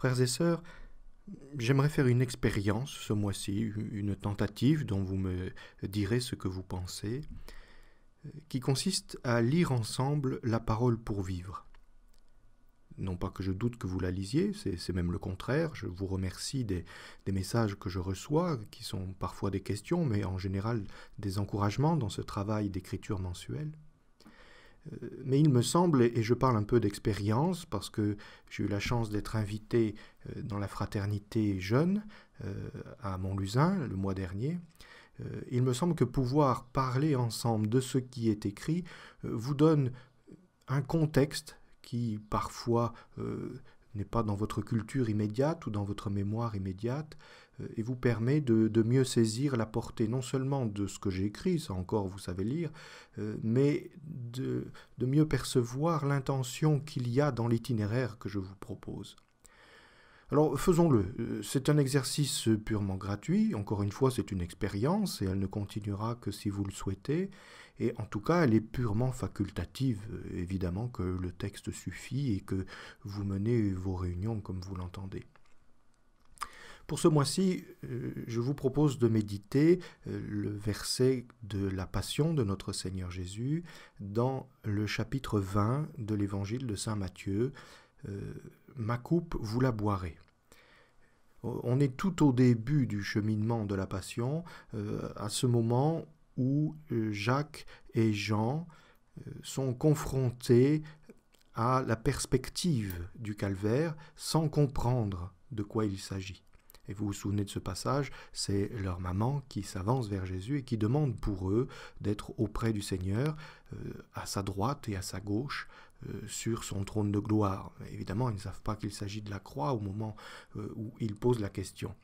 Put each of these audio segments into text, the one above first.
Frères et sœurs, j'aimerais faire une expérience ce mois-ci, une tentative dont vous me direz ce que vous pensez, qui consiste à lire ensemble la parole pour vivre. Non pas que je doute que vous la lisiez, c'est même le contraire, je vous remercie des, des messages que je reçois, qui sont parfois des questions, mais en général des encouragements dans ce travail d'écriture mensuelle. Euh, mais il me semble, et je parle un peu d'expérience, parce que j'ai eu la chance d'être invité euh, dans la fraternité jeune euh, à Montluzin le mois dernier, il me semble que pouvoir parler ensemble de ce qui est écrit vous donne un contexte qui parfois n'est pas dans votre culture immédiate ou dans votre mémoire immédiate, euh, et vous permet de, mieux saisir la portée non seulement de ce que j'ai écrit, ça encore vous savez lire, euh, mais de, mieux percevoir l'intention qu'il y a dans l'itinéraire que je vous propose. Alors faisons-le, euh, c'est un exercice purement gratuit, encore une fois c'est une expérience et elle ne continuera que si vous le souhaitez, et en tout cas elle est purement facultative, évidemment que le texte suffit et que vous menez vos réunions comme vous l'entendez. Pour ce mois-ci, euh, je vous propose de méditer euh, le verset de la Passion de notre Seigneur Jésus dans le chapitre 20 de l'Évangile de Saint Matthieu. Euh, Ma coupe, vous la boirez. On est tout au début du cheminement de la Passion, à ce moment où Jacques et Jean sont confrontés à la perspective du calvaire sans comprendre de quoi il s'agit. Et vous vous souvenez de ce passage, c'est leur maman qui s'avance vers Jésus et qui demande pour eux d'être auprès du Seigneur, euh, à sa droite et à sa gauche, euh, sur son trône de gloire. Évidemment, ils ne savent pas qu'il s'agit de la croix au moment euh, où il pose la question.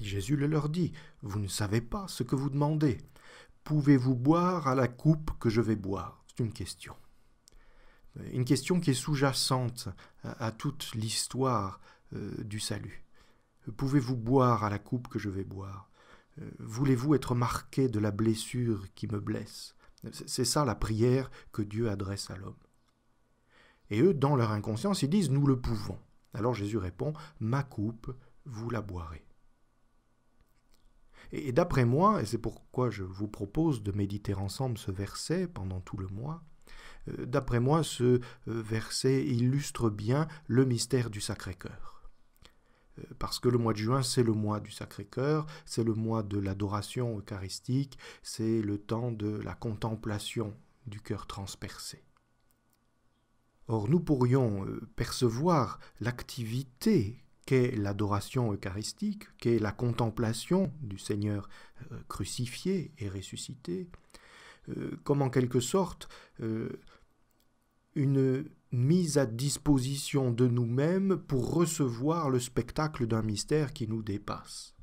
Jésus leur dit, vous ne savez pas ce que vous demandez. Pouvez-vous boire à la coupe que je vais boire C'est une question. Une question qui est sous-jacente à toute l'histoire du salut. Pouvez-vous boire à la coupe que je vais boire euh, Voulez-vous être marqué de la blessure qui me blesse C'est ça la prière que Dieu adresse à l'homme. Et eux, dans leur inconscience, ils disent Nous le pouvons. Alors Jésus répond Ma coupe, vous la boirez. Et, d'après moi, et c'est pourquoi je vous propose de méditer ensemble ce verset pendant tout le mois, euh, d'après moi, ce euh, verset illustre bien le mystère du Sacré-Cœur parce que le mois de juin, c'est le mois du Sacré-Cœur, c'est le mois de l'adoration eucharistique, c'est le temps de la contemplation du cœur transpercé. Or, nous pourrions euh, percevoir l'activité qu'est l'adoration eucharistique, qu'est la contemplation du Seigneur euh, crucifié et ressuscité, euh, comme en quelque sorte une mise à disposition de nous-mêmes pour recevoir le spectacle d'un mystère qui nous dépasse.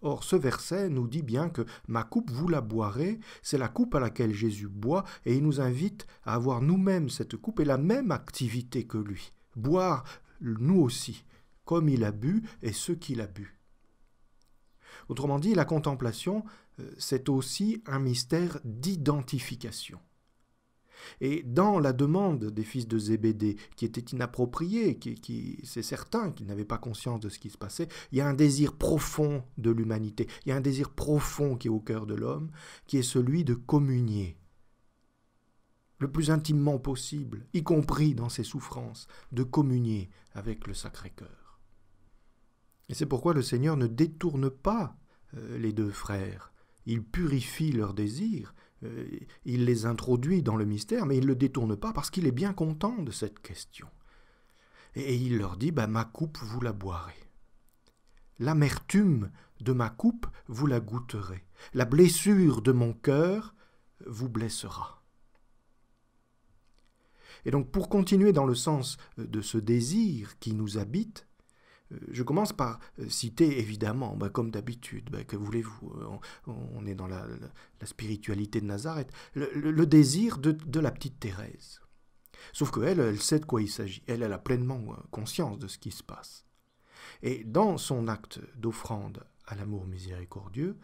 Or, ce verset nous dit bien que ma coupe, vous la boirez, c'est la coupe à laquelle Jésus boit, et il nous invite à avoir nous-mêmes cette coupe et la même activité que lui, boire nous aussi, comme il a bu et ce qu'il a bu. Autrement dit, la contemplation, euh, c'est aussi un mystère d'identification. Et dans la demande des fils de Zébédée, qui était inappropriée, qui, c'est certain qu'ils n'avaient pas conscience de ce qui se passait, il y a un désir profond de l'humanité, il y a un désir profond qui est au cœur de l'homme, qui est celui de communier le plus intimement possible, y compris dans ses souffrances, de communier avec le Sacré-Cœur. Et c'est pourquoi le Seigneur ne détourne pas euh, les deux frères, il purifie leurs désirs, euh, il les introduit dans le mystère, mais il ne le détourne pas parce qu'il est bien content de cette question. Et, il leur dit, bah, ma coupe, vous la boirez. L'amertume de ma coupe, vous la goûterez. La blessure de mon cœur vous blessera. Et donc pour continuer dans le sens de ce désir qui nous habite, euh, je commence par euh, citer évidemment, bah, comme d'habitude, bah, que voulez-vous, euh, on, est dans la, spiritualité de Nazareth, le, désir de, la petite Thérèse. Sauf qu'elle, elle sait de quoi il s'agit, elle, elle a pleinement conscience de ce qui se passe. Et dans son acte d'offrande à l'amour miséricordieux,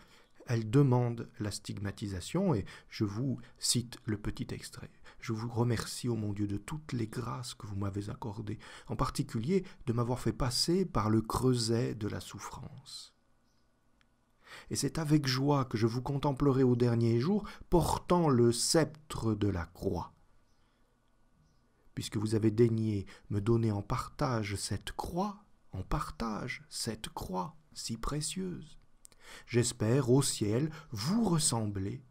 elle demande la stigmatisation, et je vous cite le petit extrait. Je vous remercie, ô mon Dieu, de toutes les grâces que vous m'avez accordées, en particulier de m'avoir fait passer par le creuset de la souffrance. Et c'est avec joie que je vous contemplerai au dernier jour, portant le sceptre de la croix. Puisque vous avez daigné me donner en partage cette croix, en partage cette croix si précieuse, j'espère au ciel vous ressembler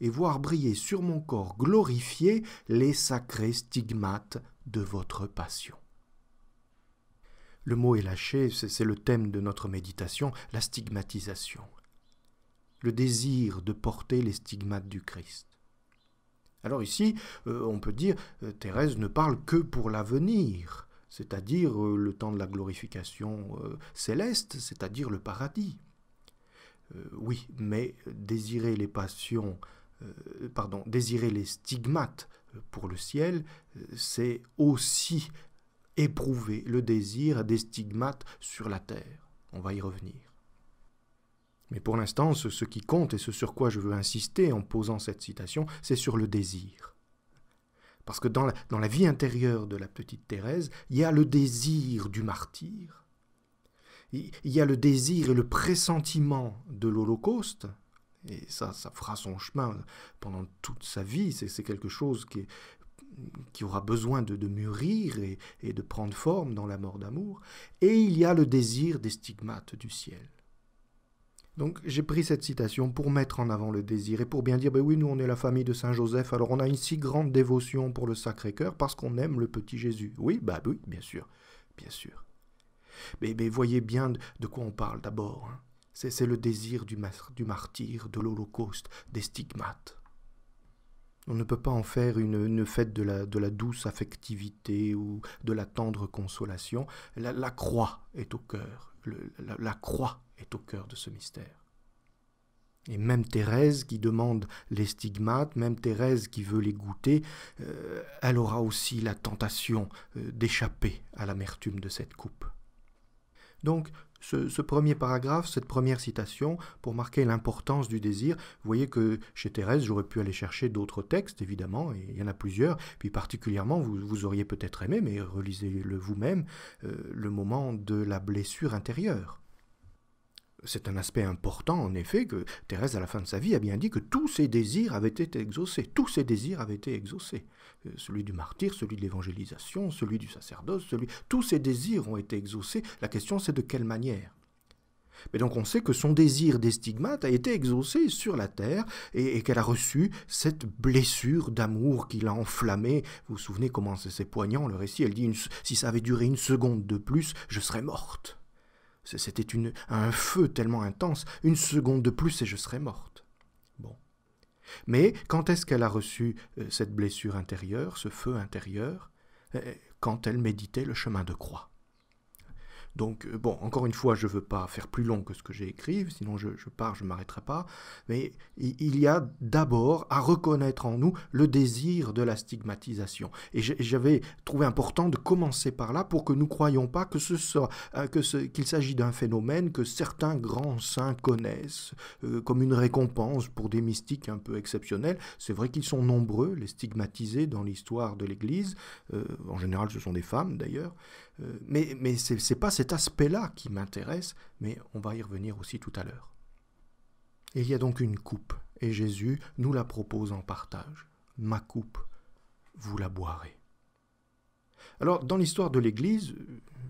et voir briller sur mon corps glorifié les sacrés stigmates de votre passion. Le mot est lâché, c'est le thème de notre méditation, la stigmatisation. Le désir de porter les stigmates du Christ. Alors ici, euh, on peut dire, euh, Thérèse ne parle que pour l'avenir, c'est-à-dire euh, le temps de la glorification céleste, c'est-à-dire le paradis. oui, mais désirer les passions euh, pardon, désirer les stigmates euh, pour le ciel, euh, c'est aussi éprouver le désir des stigmates sur la terre. On va y revenir. Mais pour l'instant, ce, qui compte et ce sur quoi je veux insister en posant cette citation, c'est sur le désir. Parce que dans dans la vie intérieure de la petite Thérèse, il y a le désir du martyr, il y a le désir et le pressentiment de l'Holocauste, et ça, ça fera son chemin pendant toute sa vie. C'est quelque chose qui, aura besoin de, mûrir et, de prendre forme dans la mort d'amour. Et il y a le désir des stigmates du ciel. Donc j'ai pris cette citation pour mettre en avant le désir et pour bien dire, ben oui, nous on est la famille de Saint Joseph, alors on a une si grande dévotion pour le Sacré-Cœur parce qu'on aime le petit Jésus. Oui, bah ben oui, bien sûr, bien sûr. Mais, mais voyez bien de, quoi on parle d'abord. Hein. C'est le désir du, du martyr, de l'Holocauste, des stigmates. On ne peut pas en faire une, fête de la, douce affectivité ou de la tendre consolation. La, croix est au cœur. la, croix est au cœur de ce mystère. Et même Thérèse qui demande les stigmates, même Thérèse qui veut les goûter, euh, elle aura aussi la tentation euh, d'échapper à l'amertume de cette coupe. Donc ce, premier paragraphe, cette première citation, pour marquer l'importance du désir. Vous voyez que chez Thérèse, j'aurais pu aller chercher d'autres textes, évidemment, et il y en a plusieurs, puis particulièrement, vous, auriez peut-être aimé, mais relisez-le vous-même, euh, le moment de la blessure intérieure. C'est un aspect important, en effet, que Thérèse, à la fin de sa vie, a bien dit que tous ses désirs avaient été exaucés, tous ses désirs avaient été exaucés. Euh, celui du martyr, celui de l'évangélisation, celui du sacerdoce, celui... Tous ces désirs ont été exaucés. La question, c'est de quelle manière mais donc on sait que son désir des stigmates a été exaucé sur la terre et, qu'elle a reçu cette blessure d'amour qui l'a enflammée. Vous vous souvenez comment c'est poignant le récit Elle dit si ça avait duré une seconde de plus, je serais morte. C'était un feu tellement intense, une seconde de plus et je serais morte. Mais quand est-ce qu'elle a reçu euh, cette blessure intérieure, ce feu intérieur euh, euh, Quand elle méditait le chemin de croix. Donc, euh, bon, encore une fois, je ne veux pas faire plus long que ce que j'ai écrit, sinon je, pars, je ne m'arrêterai pas. Mais il y a d'abord à reconnaître en nous le désir de la stigmatisation. Et j'avais trouvé important de commencer par là pour que nous ne croyions pas que ce soit, euh, que qu'il s'agit d'un phénomène que certains grands saints connaissent euh, comme une récompense pour des mystiques un peu exceptionnels. C'est vrai qu'ils sont nombreux, les stigmatisés dans l'histoire de l'Église. en général, ce sont des femmes d'ailleurs. Euh, mais mais ce n'est pas cet aspect-là qui m'intéresse, mais on va y revenir aussi tout à l'heure. Il y a donc une coupe, et Jésus nous la propose en partage. Ma coupe, vous la boirez. Alors, dans l'histoire de l'Église,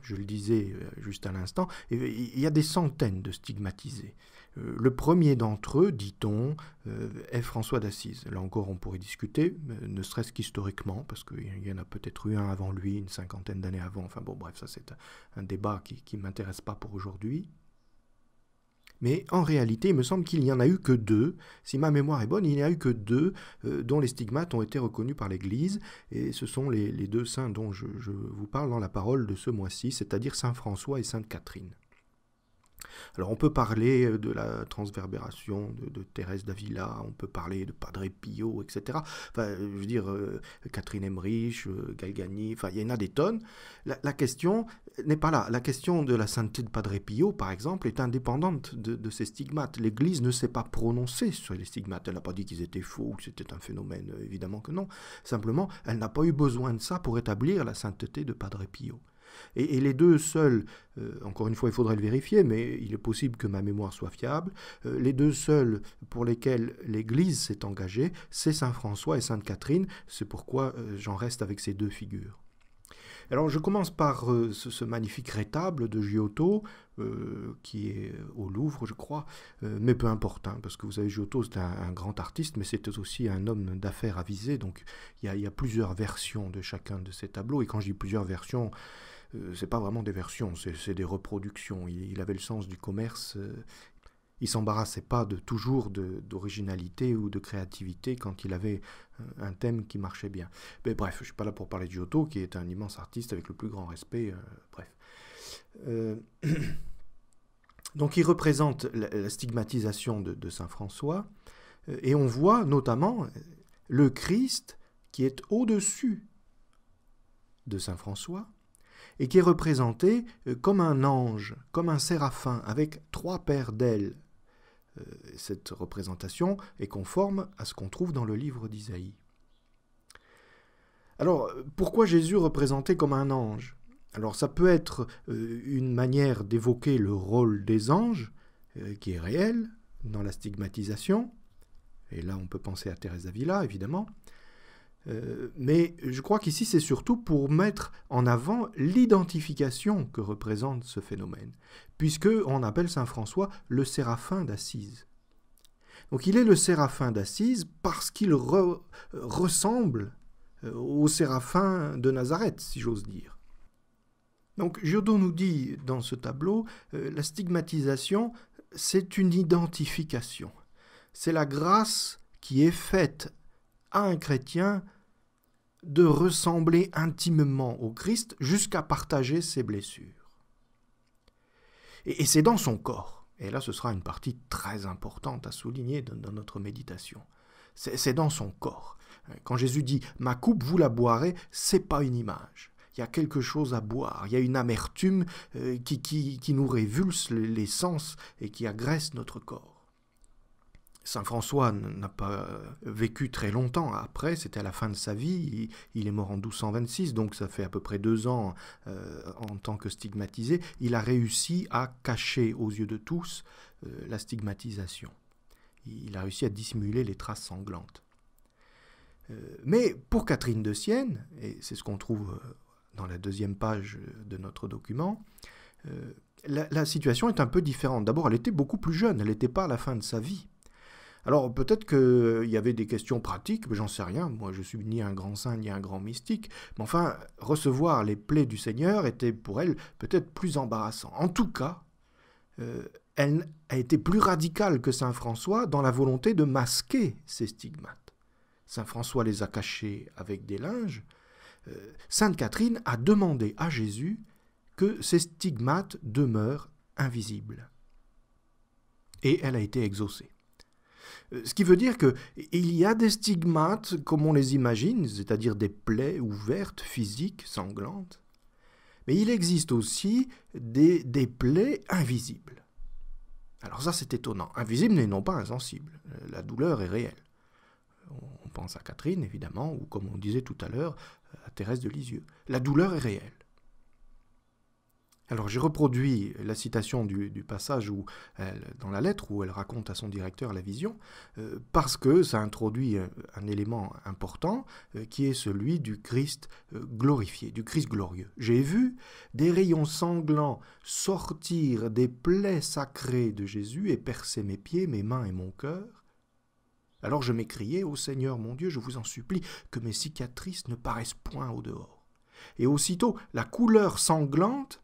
je le disais euh, juste à l'instant, il y a des centaines de stigmatisés. Euh, le premier d'entre eux, dit-on, euh, est François d'Assise. Là encore, on pourrait discuter, ne serait-ce qu'historiquement, parce qu'il y en a peut-être eu un avant lui, une cinquantaine d'années avant. Enfin bon, bref, ça c'est un débat qui ne m'intéresse pas pour aujourd'hui. Mais en réalité, il me semble qu'il n'y en a eu que deux. Si ma mémoire est bonne, il n'y a eu que deux euh, dont les stigmates ont été reconnus par l'Église. Et ce sont les, deux saints dont je, vous parle dans la parole de ce mois-ci, c'est-à-dire Saint François et Sainte Catherine. Alors on peut parler euh, de la transverbération de, Thérèse d'Avila, on peut parler de Padre Pio, etc. Enfin, euh, je veux dire, euh, Catherine Emmerich, Galgani, enfin, il y en a des tonnes. La, question n'est pas là. La question de la sainteté de Padre Pio, par exemple, est indépendante de, de ces stigmates. L'Église ne s'est pas prononcée sur les stigmates. Elle n'a pas dit qu'ils étaient faux ou que c'était un phénomène, évidemment que non. Simplement, elle n'a pas eu besoin de ça pour établir la sainteté de Padre Pio. Et, les deux seuls, euh, encore une fois, il faudrait le vérifier, mais il est possible que ma mémoire soit fiable, euh, les deux seuls pour lesquels l'Église s'est engagée, c'est Saint François et Sainte Catherine. C'est pourquoi euh, j'en reste avec ces deux figures. Alors je commence par ce, magnifique rétable de Giotto, qui est au Louvre, je crois, mais peu importe, hein, parce que vous savez, Giotto, c'est un, grand artiste, mais c'est aussi un homme d'affaires avisé, donc il y, y, a plusieurs versions de chacun de ces tableaux, et quand je dis plusieurs versions, ce euh, c'est pas vraiment des versions, c'est des reproductions. Il, avait le sens du commerce. Euh, il s'embarrassait pas de toujours d'originalité ou de créativité quand il avait euh, un thème qui marchait bien. Mais bref, je suis pas là pour parler de Giotto, qui est un immense artiste avec le plus grand respect. bref. Donc il représente la, stigmatisation de Saint François, et on voit notamment le Christ qui est au-dessus de Saint François, et qui est représenté euh, comme un ange, comme un séraphin, avec trois paires d'ailes. Euh, cette représentation est conforme à ce qu'on trouve dans le livre d'Isaïe. Alors, pourquoi Jésus représenté comme un ange Alors, ça peut être euh, une manière d'évoquer le rôle des anges, qui est réel dans la stigmatisation, et là on peut penser à Thérèse d'Avila évidemment, euh, mais je crois qu'ici, c'est surtout pour mettre en avant l'identification que représente ce phénomène, puisque on appelle Saint François le séraphin d'Assise. Donc il est le séraphin d'Assise parce qu'il ressemble euh, au séraphin de Nazareth, si j'ose dire. Donc Giotto nous dit dans ce tableau, euh, la stigmatisation, c'est une identification. C'est la grâce qui est faite à un chrétien de ressembler intimement au Christ jusqu'à partager ses blessures. Et, c'est dans son corps, et là ce sera une partie très importante à souligner dans notre méditation, c'est dans son corps. Quand Jésus dit ⁇ Ma coupe, vous la boirez ⁇ c'est pas une image. Il y a quelque chose à boire, il y a une amertume euh, qui, qui, qui nous révulse les sens et qui agresse notre corps. Saint François n'a pas euh, vécu très longtemps après, c'était à la fin de sa vie, il est mort en 1226, donc ça fait à peu près deux ans euh, en tant que stigmatisé, il a réussi à cacher aux yeux de tous euh, la stigmatisation. Il a réussi à dissimuler les traces sanglantes. mais pour Catherine de Sienne, et c'est ce qu'on trouve dans la deuxième page de notre document, la situation est un peu différente. D'abord, elle était beaucoup plus jeune, elle n'était pas à la fin de sa vie. Alors peut-être qu'il euh, y avait des questions pratiques, mais j'en sais rien. Moi, je suis ni un grand saint ni un grand mystique. Mais enfin, recevoir les plaies du Seigneur était pour elle peut-être plus embarrassant. En tout cas, euh, elle a été plus radicale que saint François dans la volonté de masquer ses stigmates. Saint François les a cachés avec des linges. Euh, sainte Catherine a demandé à Jésus que ses stigmates demeurent invisibles. Et elle a été exaucée. Euh, ce qui veut dire qu'il y a des stigmates comme on les imagine, c'est-à-dire des plaies ouvertes, physiques, sanglantes. Mais il existe aussi des, plaies invisibles. Alors ça c'est étonnant. Invisible mais non pas insensible. Euh, la douleur est réelle. On pense à Catherine évidemment, ou comme on disait tout à l'heure, à Thérèse de Lisieux. La douleur est réelle. Alors j'ai reproduit la citation du, passage où dans la lettre où elle raconte à son directeur la vision, euh, parce que ça introduit euh, un, élément important euh, qui est celui du Christ glorifié, du Christ glorieux. J'ai vu des rayons sanglants sortir des plaies sacrées de Jésus et percer mes pieds, mes mains et mon cœur. Alors je m'écriai, Ô Seigneur mon Dieu, je vous en supplie, que mes cicatrices ne paraissent point au dehors. Et aussitôt la couleur sanglante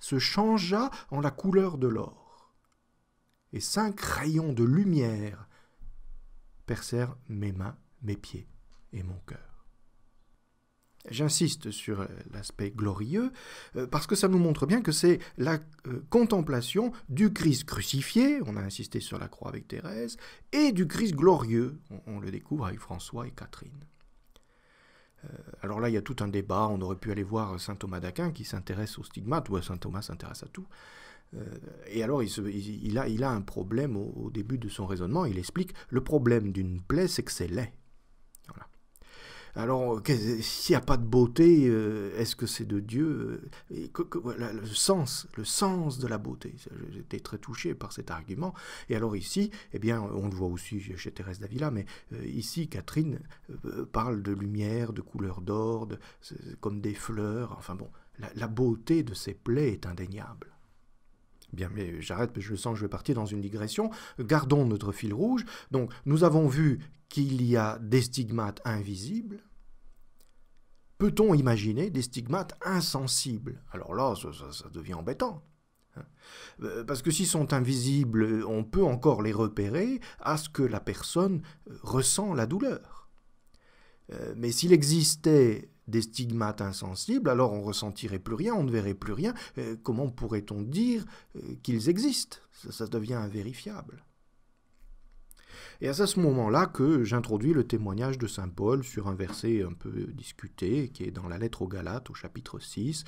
se changea en la couleur de l'or. Et cinq rayons de lumière percèrent mes mains, mes pieds et mon cœur. J'insiste sur euh, l'aspect glorieux, euh, parce que ça nous montre bien que c'est la euh, contemplation du Christ crucifié, on a insisté sur la croix avec Thérèse, et du Christ glorieux, on le découvre avec François et Catherine. Euh, alors là, il y a tout un débat. On aurait pu aller voir saint Thomas d'Aquin qui s'intéresse au stigmate, ou saint Thomas s'intéresse à tout. Euh, et alors, il, a, un problème au, début de son raisonnement. Il explique le problème d'une plaie, c'est que c'est laid. Alors, euh, s'il n'y a pas de beauté, euh, est-ce que c'est de Dieu euh, Et voilà, Le sens, le sens de la beauté. J'étais très touché par cet argument. Et alors ici, eh bien, on le voit aussi chez Thérèse d'Avila, mais ici, Catherine parle de lumière, de couleur d'or, comme des fleurs. Enfin bon, la, beauté de ces plaies est indéniable. Bien, mais j'arrête, je sens que je vais partir dans une digression. Gardons notre fil rouge. Donc, nous avons vu qu'il y a des stigmates invisibles. Peut-on imaginer des stigmates insensibles Alors là, ça, ça devient embêtant. Hein. Euh, parce que s'ils sont invisibles, on peut encore les repérer à ce que la personne ressent la douleur. Euh, mais s'il existait des stigmates insensibles, alors on ressentirait plus rien, on ne verrait plus rien. Euh, comment pourrait-on dire euh, qu'ils existent ça, devient invérifiable. Et c'est à ce moment-là que j'introduis le témoignage de Saint Paul sur un verset un peu discuté, qui est dans la lettre aux Galates au chapitre 6,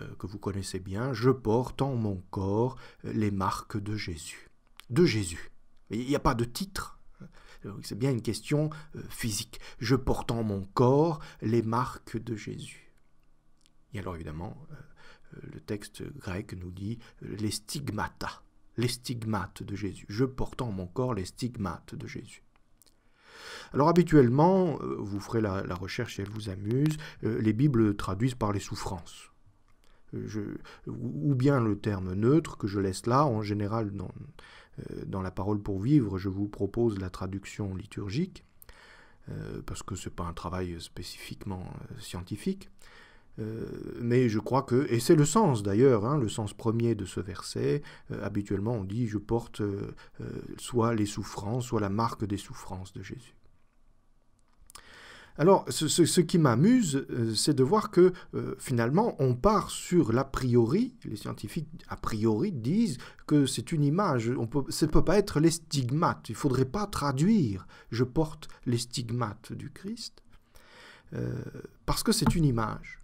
euh, que vous connaissez bien, Je porte en mon corps les marques de Jésus. De Jésus. Il n'y a pas de titre. Euh, c'est bien une question euh, physique. Je porte en mon corps les marques de Jésus. Et alors évidemment, euh, le texte grec nous dit les stigmata, les stigmates de Jésus. Je porte en mon corps les stigmates de Jésus. Alors habituellement, vous ferez la, recherche si elle vous amuse, les Bibles traduisent par les souffrances. ou bien le terme neutre que je laisse là, en général, non, euh, dans la parole pour vivre, je vous propose la traduction liturgique, euh, parce que ce n'est pas un travail spécifiquement euh, scientifique. mais je crois que, et c'est le sens d'ailleurs, hein, le sens premier de ce verset, habituellement on dit je porte soit les souffrances, soit la marque des souffrances de Jésus. Alors, ce, qui m'amuse, euh, c'est de voir que euh, finalement, on part sur l'a priori. Les scientifiques, a priori, disent que c'est une image. On ça ne peut pas être les stigmates. Il ne faudrait pas traduire je porte les stigmates du Christ, euh, parce que c'est une image.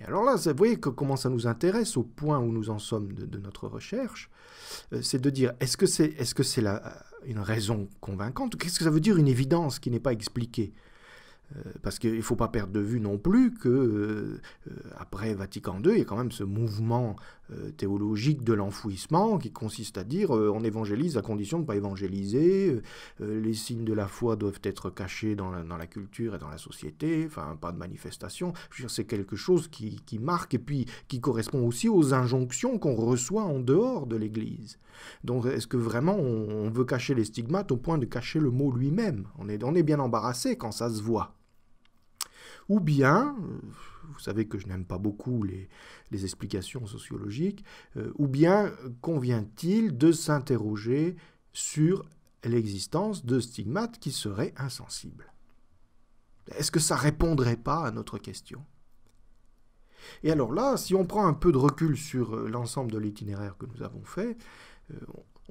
Et alors là, vous voyez que, comment ça nous intéresse au point où nous en sommes de, notre recherche, c'est de dire est-ce que c'est une raison convaincante Qu'est-ce que ça veut dire une évidence qui n'est pas expliquée euh, parce qu'il ne faut pas perdre de vue non plus que euh, euh, après Vatican II, il y a quand même ce mouvement théologique de l'enfouissement qui consiste à dire on évangélise à condition de ne pas évangéliser, les signes de la foi doivent être cachés dans la, culture et dans la société, enfin pas de manifestation. C'est quelque chose qui, marque et puis qui correspond aussi aux injonctions qu'on reçoit en dehors de l'Église. Donc est-ce que vraiment on, veut cacher les stigmates au point de cacher le mot lui-même on est bien embarrassé quand ça se voit. Ou bien, euh, vous savez que je n'aime pas beaucoup les, explications sociologiques, euh, ou bien convient-il de s'interroger sur l'existence de stigmates qui seraient insensibles Est-ce que ça répondrait pas à notre question Et alors là, si on prend un peu de recul sur euh, l'ensemble de l'itinéraire que nous avons fait,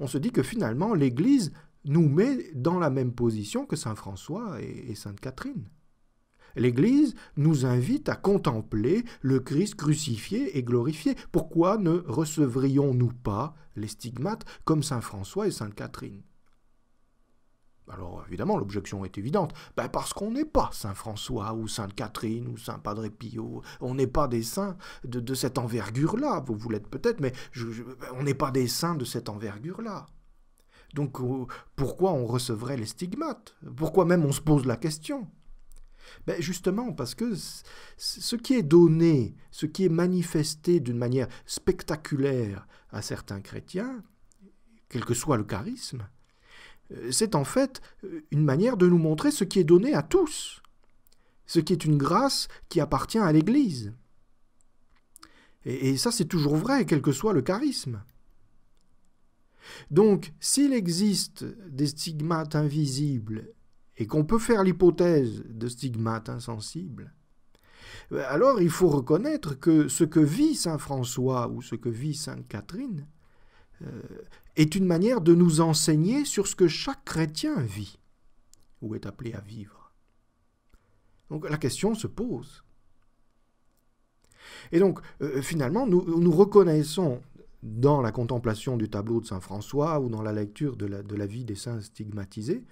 on se dit que finalement l'Église nous met dans la même position que Saint François et Sainte Catherine. L'Église nous invite à contempler le Christ crucifié et glorifié. Pourquoi ne recevrions-nous pas les stigmates comme Saint François et Sainte Catherine alors évidemment, l'objection est évidente. Ben, parce qu'on n'est pas Saint François ou Sainte Catherine ou Saint Padre Pio. On n'est pas des saints de, cette envergure-là. Vous, vous l'êtes peut-être, mais ben, on n'est pas des saints de cette envergure-là. Donc euh, pourquoi on recevrait les stigmates Pourquoi même on se pose la question ben, justement, parce que ce qui est donné, ce qui est manifesté d'une manière spectaculaire à certains chrétiens, quel que soit le charisme, euh, c'est en fait euh, une manière de nous montrer ce qui est donné à tous, ce qui est une grâce qui appartient à l'Église. et ça, c'est toujours vrai, quel que soit le charisme. Donc, s'il existe des stigmates invisibles et qu'on peut faire l'hypothèse de stigmates insensibles, euh, alors il faut reconnaître que ce que vit Saint François ou ce que vit Sainte Catherine euh, est une manière de nous enseigner sur ce que chaque chrétien vit ou est appelé à vivre. Donc la question se pose. Et donc euh, finalement, nous, reconnaissons dans la contemplation du tableau de Saint François ou dans la lecture de la vie des saints stigmatisés,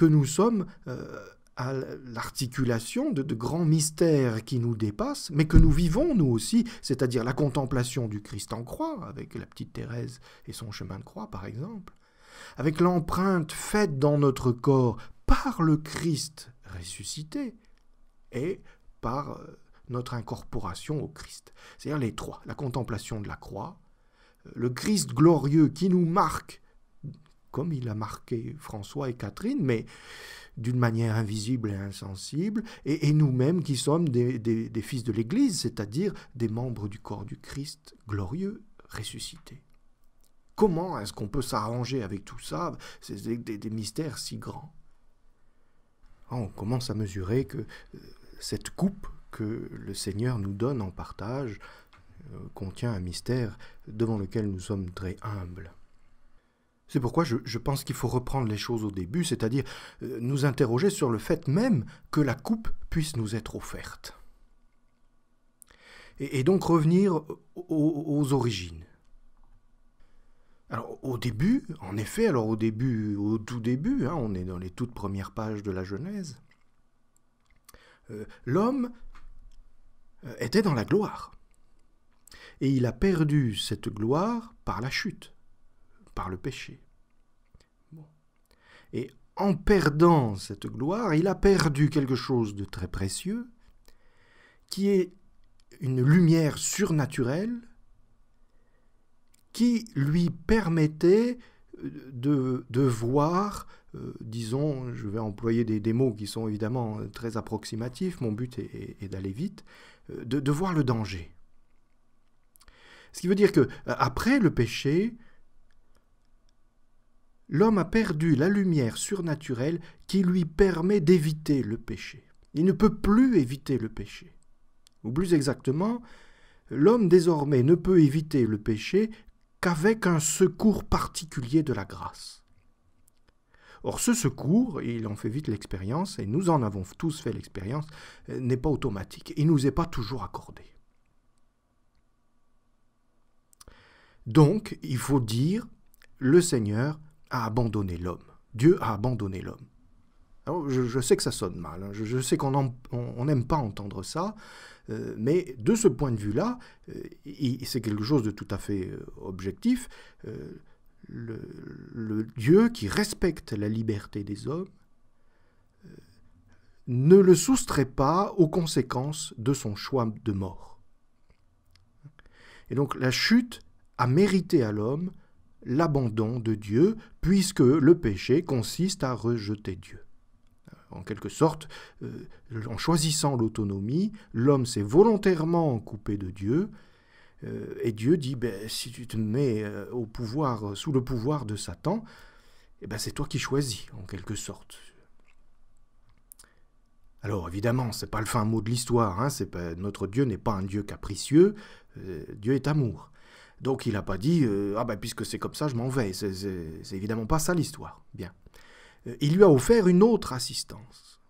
que nous sommes euh, à l'articulation de, de, grands mystères qui nous dépassent, mais que nous vivons nous aussi, c'est-à-dire la contemplation du Christ en croix, avec la petite Thérèse et son chemin de croix par exemple, avec l'empreinte faite dans notre corps par le Christ ressuscité et par euh, notre incorporation au Christ. C'est-à-dire les trois, la contemplation de la croix, euh, le Christ glorieux qui nous marque il a marqué François et Catherine, mais d'une manière invisible et insensible, et, nous-mêmes qui sommes des, fils de l'Église, c'est-à-dire des membres du corps du Christ glorieux, ressuscité. Comment est-ce qu'on peut s'arranger avec tout ça ces des, mystères si grands. On commence à mesurer que euh, cette coupe que le Seigneur nous donne en partage euh, contient un mystère devant lequel nous sommes très humbles. C'est pourquoi je, pense qu'il faut reprendre les choses au début, c'est-à-dire euh, nous interroger sur le fait même que la coupe puisse nous être offerte. Et, donc revenir aux, origines. Alors, au début, en effet, alors au début, au tout début, hein, on est dans les toutes premières pages de la Genèse, euh, l'homme euh, était dans la gloire. Et il a perdu cette gloire par la chute par le péché. Et en perdant cette gloire, il a perdu quelque chose de très précieux, qui est une lumière surnaturelle qui lui permettait euh, de, voir, euh, disons, je vais employer des, mots qui sont évidemment euh, très approximatifs, mon but est, d'aller vite, de, de, voir le danger. Ce qui veut dire que après le péché, l'homme a perdu la lumière surnaturelle qui lui permet d'éviter le péché. Il ne peut plus éviter le péché. Ou plus exactement, l'homme désormais ne peut éviter le péché qu'avec un secours particulier de la grâce. Or ce secours, il en fait vite l'expérience, et nous en avons tous fait l'expérience, euh, n'est pas automatique, il ne nous est pas toujours accordé. Donc, il faut dire, le Seigneur a abandonné l'homme. Dieu a abandonné l'homme. Je, sais que ça sonne mal, hein. je, sais qu'on n'aime pas entendre ça, euh, mais de ce point de vue-là, euh, c'est quelque chose de tout à fait euh, objectif. le, Dieu qui respecte la liberté des hommes ne le soustrait pas aux conséquences de son choix de mort. Et donc la chute a mérité à l'homme l'abandon de Dieu, puisque le péché consiste à rejeter Dieu. Euh, en quelque sorte, euh, en choisissant l'autonomie, l'homme s'est volontairement coupé de Dieu, euh, et Dieu dit, ben, si tu te mets au pouvoir, sous le pouvoir de Satan, eh ben, c'est toi qui choisis, en quelque sorte. Alors évidemment, ce n'est pas le fin mot de l'histoire, hein, notre Dieu n'est pas un Dieu capricieux, Dieu est amour. Donc il n'a pas dit euh, Ah ben puisque c'est comme ça, je m'en vais. C'est évidemment pas ça l'histoire. Bien. Euh, il lui a offert une autre assistance.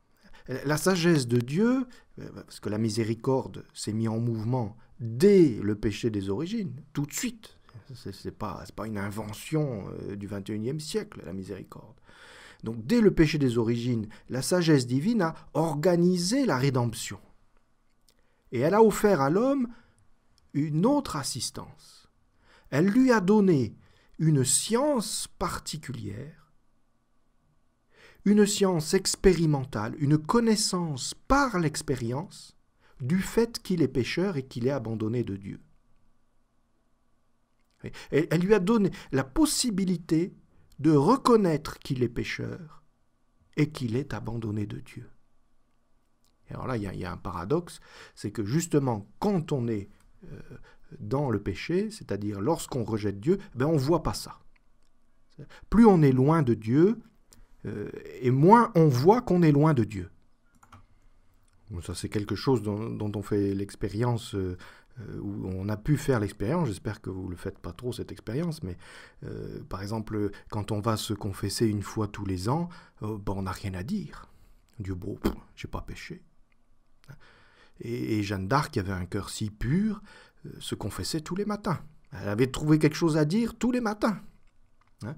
Euh, la sagesse de Dieu, parce que la miséricorde s'est mise en mouvement dès le péché des origines, tout de suite. Ce n'est pas, pas une invention du 21e siècle, la miséricorde. Donc dès le péché des origines, la sagesse divine a organisé la rédemption. Et elle a offert à l'homme une autre assistance elle lui a donné une science particulière, une science expérimentale, une connaissance par l'expérience du fait qu'il est pécheur et qu'il est abandonné de Dieu. Elle, lui a donné la possibilité de reconnaître qu'il est pécheur et qu'il est abandonné de Dieu. Et alors là, il y, a, un paradoxe, c'est que justement, quand on est euh, dans le péché, c'est-à-dire lorsqu'on rejette Dieu, ben on ne voit pas ça. Plus on est loin de Dieu, euh, et moins on voit qu'on est loin de Dieu. ça, c'est quelque chose dont, on fait l'expérience, euh, euh, où on a pu faire l'expérience. J'espère que vous ne le faites pas trop, cette expérience. Mais par exemple, quand on va se confesser une fois tous les ans, ben, on n'a rien à dire. Dieu, bon, j'ai pas péché. Et, et Jeanne d'Arc avait un cœur si pur se euh, confessait tous les matins. Elle avait trouvé quelque chose à dire tous les matins. Hein.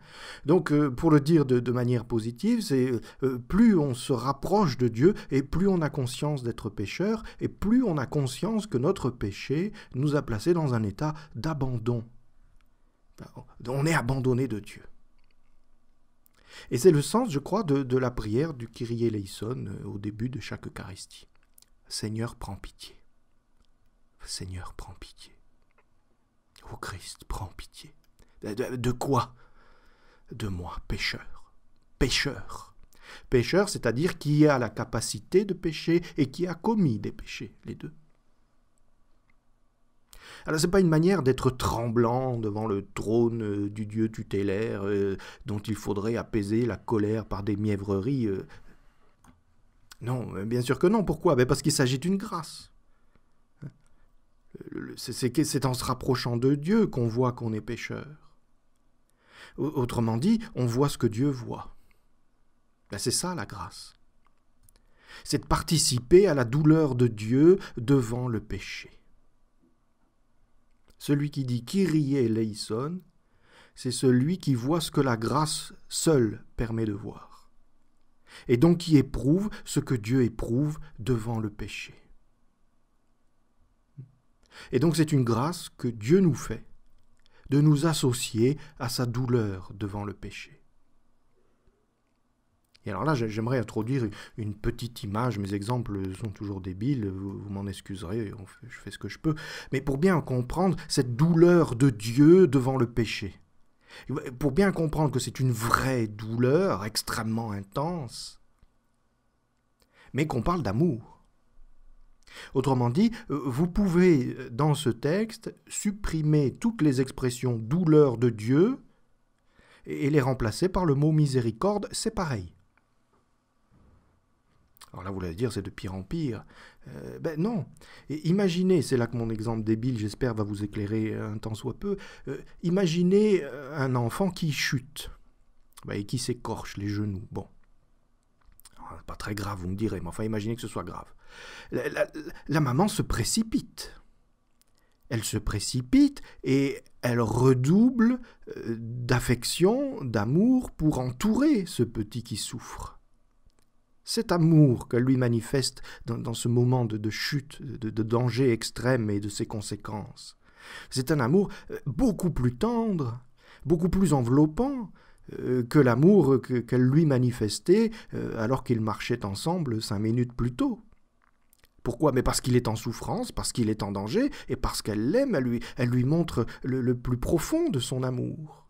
Donc, euh, pour le dire de, manière positive, c'est euh, plus on se rapproche de Dieu et plus on a conscience d'être pécheur et plus on a conscience que notre péché nous a placés dans un état d'abandon. On est abandonné de Dieu. Et c'est le sens, je crois, de, la prière du Kyrie eleison au début de chaque Eucharistie. Seigneur, prends pitié. Seigneur, prends pitié. Ô Christ, prends pitié. De, quoi De moi, pécheur. Pécheur. Pécheur, c'est-à-dire qui a la capacité de pécher et qui a commis des péchés, les deux. Alors c'est pas une manière d'être tremblant devant le trône euh, du Dieu tutélaire euh, dont il faudrait apaiser la colère par des mièvreries. Euh. Non, bien sûr que non. Pourquoi ben, Parce qu'il s'agit d'une grâce c'est en se rapprochant de Dieu qu'on voit qu'on est pécheur. Autrement dit, on voit ce que Dieu voit. Ben, c'est ça la grâce. C'est de participer à la douleur de Dieu devant le péché. Celui qui dit Kyrie eleison, c'est celui qui voit ce que la grâce seule permet de voir, et donc qui éprouve ce que Dieu éprouve devant le péché. Et donc c'est une grâce que Dieu nous fait de nous associer à sa douleur devant le péché. Et alors là, j'aimerais introduire une petite image, mes exemples sont toujours débiles, vous, m'en excuserez, je fais ce que je peux, mais pour bien comprendre cette douleur de Dieu devant le péché, pour bien comprendre que c'est une vraie douleur extrêmement intense, mais qu'on parle d'amour. Autrement dit, euh, vous pouvez, euh, dans ce texte, supprimer toutes les expressions douleur de Dieu et les remplacer par le mot miséricorde, c'est pareil. Alors là, vous allez dire, c'est de pire en pire. Euh, ben non. imaginez, c'est là que mon exemple débile, j'espère, va vous éclairer un temps soit peu. imaginez un enfant qui chute ben, et qui s'écorche les genoux. Bon. Pas très grave, vous me direz, mais enfin imaginez que ce soit grave. La, maman se précipite. Elle se précipite et elle redouble euh, d'affection, d'amour pour entourer ce petit qui souffre. Cet amour qu'elle lui manifeste dans, ce moment de, chute, de danger extrême et de ses conséquences. C'est un amour euh, beaucoup plus tendre, beaucoup plus enveloppant euh, que l'amour qu'elle lui manifestait euh, alors qu'ils marchaient ensemble cinq minutes plus tôt. Pourquoi Mais parce qu'il est en souffrance, parce qu'il est en danger, et parce qu'elle l'aime, elle lui, elle lui montre le, le plus profond de son amour.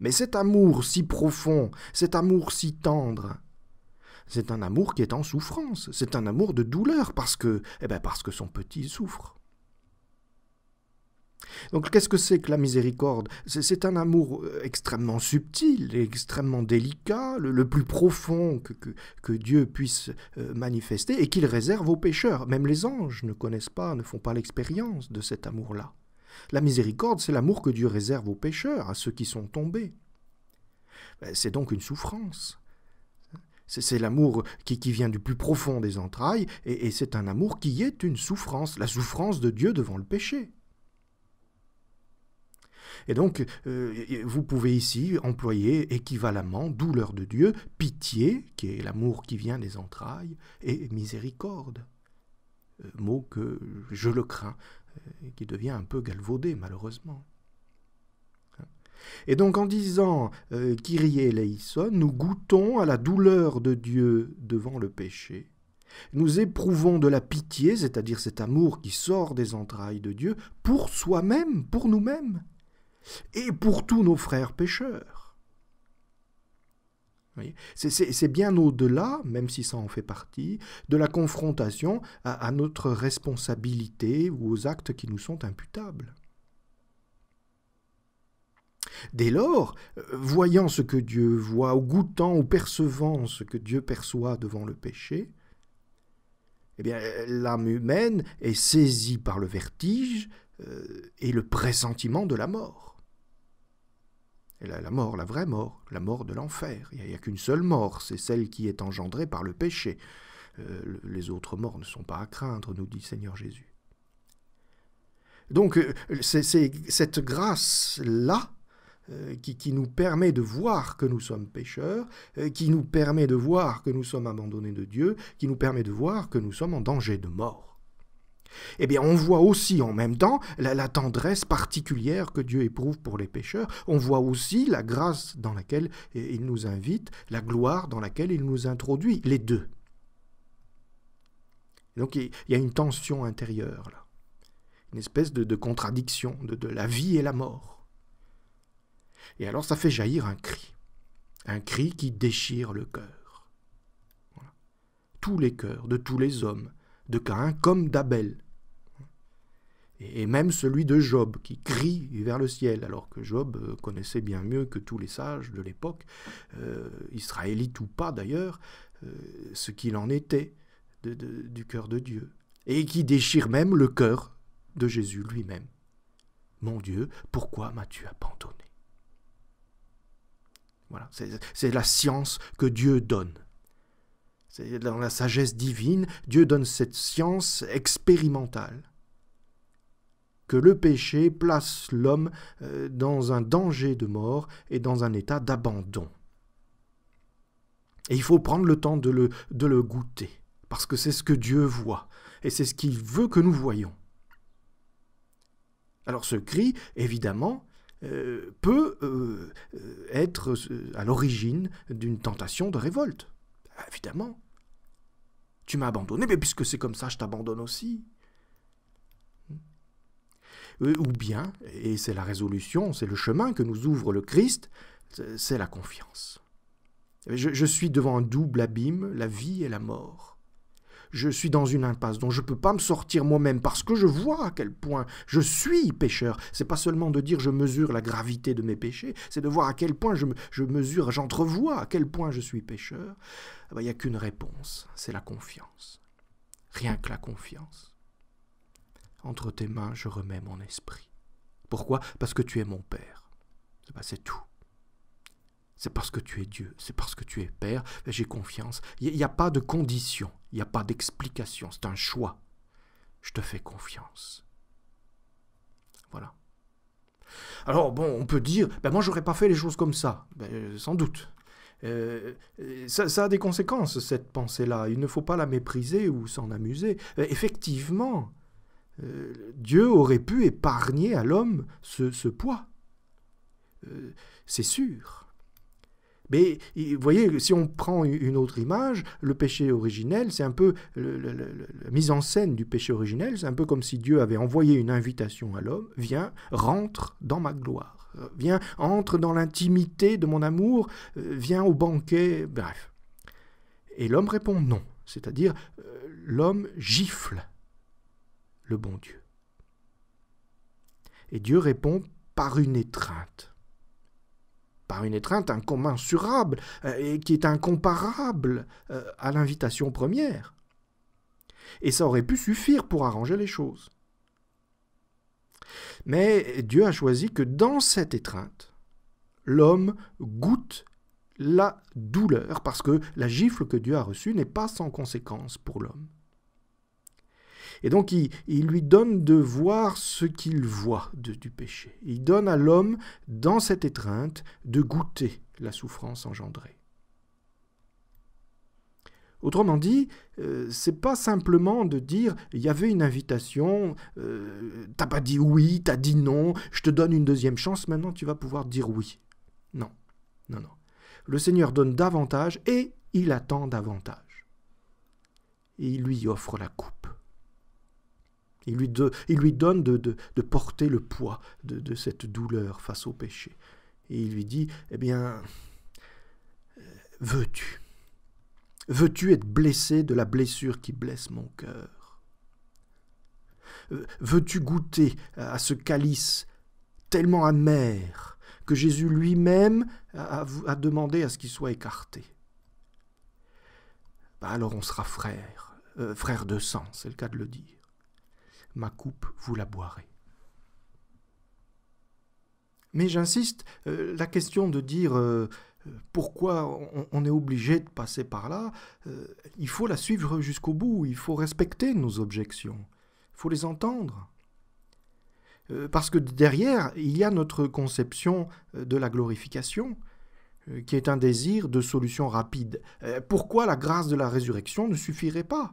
Mais cet amour si profond, cet amour si tendre, c'est un amour qui est en souffrance, c'est un amour de douleur, parce que, eh ben, parce que son petit souffre. Donc qu'est-ce que c'est que la miséricorde c'est, un amour euh, extrêmement subtil extrêmement délicat, le, plus profond que, Dieu puisse euh, manifester et qu'il réserve aux pécheurs. Même les anges ne connaissent pas, ne font pas l'expérience de cet amour-là. La miséricorde, c'est l'amour que Dieu réserve aux pécheurs, à ceux qui sont tombés. Ben, c'est donc une souffrance. C'est l'amour qui, vient du plus profond des entrailles, et c'est un amour qui est une souffrance, la souffrance de Dieu devant le péché. Et donc, euh, vous pouvez ici employer équivalemment douleur de Dieu, pitié, qui est l'amour qui vient des entrailles, et miséricorde, euh, mot que je le crains, euh, qui devient un peu galvaudé malheureusement. Et donc en disant kyrie Kyrie eleison, nous goûtons à la douleur de Dieu devant le péché. Nous éprouvons de la pitié, c'est-à-dire cet amour qui sort des entrailles de Dieu, pour soi-même, pour nous-mêmes, et pour tous nos frères pécheurs. C'est bien au-delà, même si ça en fait partie, de la confrontation à, notre responsabilité ou aux actes qui nous sont imputables. Dès lors, euh, voyant ce que Dieu voit, ou goûtant ou percevant ce que Dieu perçoit devant le péché, eh bien, l'âme humaine est saisie par le vertige euh, et le pressentiment de la mort la, mort, la vraie mort, la mort de l'enfer. Il n'y a, qu'une seule mort, c'est celle qui est engendrée par le péché. Euh, les autres morts ne sont pas à craindre, nous dit Seigneur Jésus. Donc euh, c'est cette grâce-là euh, qui, nous permet de voir que nous sommes pécheurs, qui nous permet de voir que nous sommes abandonnés de Dieu, qui nous permet de voir que nous sommes en danger de mort. Eh bien, on voit aussi en même temps la, tendresse particulière que Dieu éprouve pour les pécheurs. On voit aussi la grâce dans laquelle il nous invite, la gloire dans laquelle il nous introduit, les deux. Donc, il y a une tension intérieure, Une espèce de, contradiction de, la vie et la mort. Et alors, ça fait jaillir un cri. Un cri qui déchire le cœur. Tous les cœurs de tous les hommes de Caïn comme d'Abel et même celui de Job, qui crie vers le ciel, alors que Job euh, connaissait bien mieux que tous les sages de l'époque, euh, israélites ou pas d'ailleurs, euh, ce qu'il en était du cœur de Dieu, et qui déchire même le cœur de Jésus lui-même. Mon Dieu, pourquoi m'as-tu abandonné Voilà, c'est la science que Dieu donne. dans la sagesse divine, Dieu donne cette science expérimentale que le péché place l'homme euh, dans un danger de mort et dans un état d'abandon. Et il faut prendre le temps de le, goûter, parce que c'est ce que Dieu voit, et c'est ce qu'il veut que nous voyons. Alors ce cri, évidemment, euh, peut euh, être à l'origine d'une tentation de révolte. Ah, évidemment. Tu m'as abandonné, mais puisque c'est comme ça, je t'abandonne aussi. Euh, ou bien, et c'est la résolution, c'est le chemin que nous ouvre le Christ, c'est la confiance. Je, suis devant un double abîme, la vie et la mort. Je suis dans une impasse dont je ne peux pas me sortir moi-même parce que je vois à quel point je suis pécheur. C'est pas seulement de dire je mesure la gravité de mes péchés, c'est de voir à quel point je, mesure, j'entrevois à quel point je suis pécheur. Ah ben, il n'y a qu'une réponse, c'est la confiance. Rien que la confiance. Entre tes mains, je remets mon esprit. Pourquoi Parce que tu es mon Père. c'est tout. C'est parce que tu es Dieu, c'est parce que tu es Père, ben, j'ai confiance. Il n'y a pas de condition, il n'y a pas d'explication, c'est un choix. Je te fais confiance. Voilà. Alors bon, on peut dire, ben moi j'aurais pas fait les choses comme ça, ben, sans doute. Euh, ça, a des conséquences, cette pensée-là. Il ne faut pas la mépriser ou s'en amuser. Euh, effectivement, euh, Dieu aurait pu épargner à l'homme ce, poids. Euh, c'est sûr. Mais vous voyez, si on prend une autre image, le péché originel, c'est un peu la mise en scène du péché originel, c'est un peu comme si Dieu avait envoyé une invitation à l'homme, viens, rentre dans ma gloire, euh, viens, entre dans l'intimité de mon amour, viens au banquet, bref. Et l'homme répond non, c'est-à-dire l'homme gifle bon Dieu. Et Dieu répond par une étreinte. Par une étreinte incommensurable euh, et qui est incomparable euh, à l'invitation première. Et ça aurait pu suffire pour arranger les choses. Mais Dieu a choisi que dans cette étreinte, l'homme goûte la douleur, parce que la gifle que Dieu a reçue n'est pas sans conséquence pour l'homme. Et donc il, lui donne de voir ce qu'il voit du péché. Il donne à l'homme, dans cette étreinte, de goûter la souffrance engendrée. Autrement dit, ce euh, c'est pas simplement de dire il y avait une invitation, tu euh, t'as pas dit oui, tu as dit non, je te donne une deuxième chance, maintenant tu vas pouvoir dire oui. Non, non, non. Le Seigneur donne davantage et il attend davantage. Et il lui offre la coupe. Il lui, donne de, porter le poids de, cette douleur face au péché. Et il lui dit, eh bien, euh, veux-tu Veux-tu être blessé de la blessure qui blesse mon cœur euh, Veux-tu goûter à ce calice tellement amer que Jésus lui-même a, demandé à ce qu'il soit écarté bah, Alors on sera frère, euh, frère de sang, c'est le cas de le dire ma coupe vous la boirez. Mais j'insiste, euh, la question de dire euh, pourquoi on, est obligé de passer par là, euh, il faut la suivre jusqu'au bout, il faut respecter nos objections, il faut les entendre. Parce que derrière, il y a notre conception de la glorification, qui est un désir de solution rapide. Pourquoi la grâce de la résurrection ne suffirait pas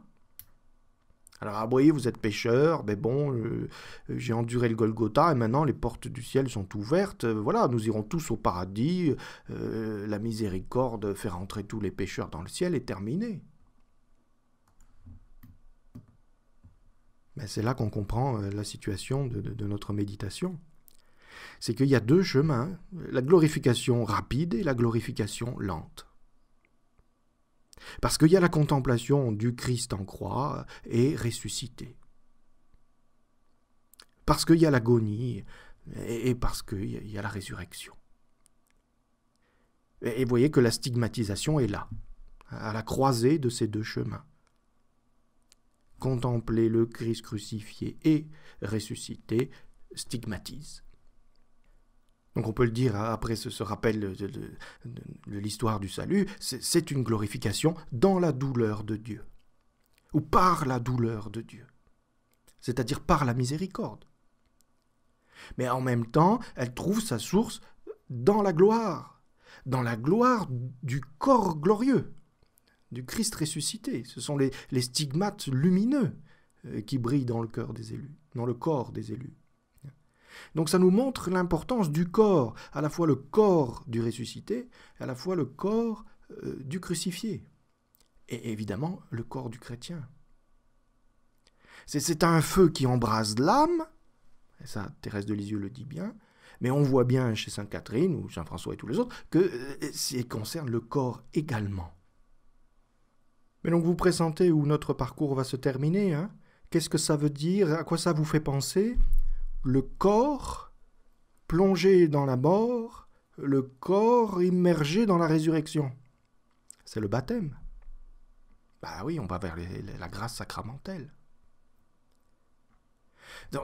alors, ah, vous voyez, vous êtes pêcheur, mais bon, euh, j'ai enduré le Golgotha, et maintenant les portes du ciel sont ouvertes. Euh, voilà, nous irons tous au paradis. Euh, la miséricorde, faire entrer tous les pêcheurs dans le ciel est terminée. Mais ben, c'est là qu'on comprend la situation de notre méditation. C'est qu'il y a deux chemins, la glorification rapide et la glorification lente. Parce qu'il y a la contemplation du Christ en croix et ressuscité. Parce qu'il y a l'agonie et parce qu'il y a la résurrection. Et vous voyez que la stigmatisation est là, à la croisée de ces deux chemins. Contempler le Christ crucifié et ressuscité stigmatise. Donc on peut le dire hein, après ce, rappel de, l'histoire du salut, c'est une glorification dans la douleur de Dieu, ou par la douleur de Dieu, c'est-à-dire par la miséricorde. Mais en même temps, elle trouve sa source dans la gloire, dans la gloire du corps glorieux, du Christ ressuscité. Ce sont les, les stigmates lumineux euh, qui brillent dans le cœur des élus, dans le corps des élus. Donc ça nous montre l'importance du corps, à la fois le corps du ressuscité, à la fois le corps euh, du crucifié, et évidemment le corps du chrétien. C'est un feu qui embrase l'âme, et ça Thérèse de Lisieux le dit bien, mais on voit bien chez Sainte Catherine ou Saint François et tous les autres que ça euh, concerne le corps également. Mais donc vous présentez où notre parcours va se terminer. Hein Qu'est-ce que ça veut dire À quoi ça vous fait penser le corps plongé dans la mort, le corps immergé dans la résurrection. C'est le baptême. Bah oui, on va vers la grâce sacramentelle.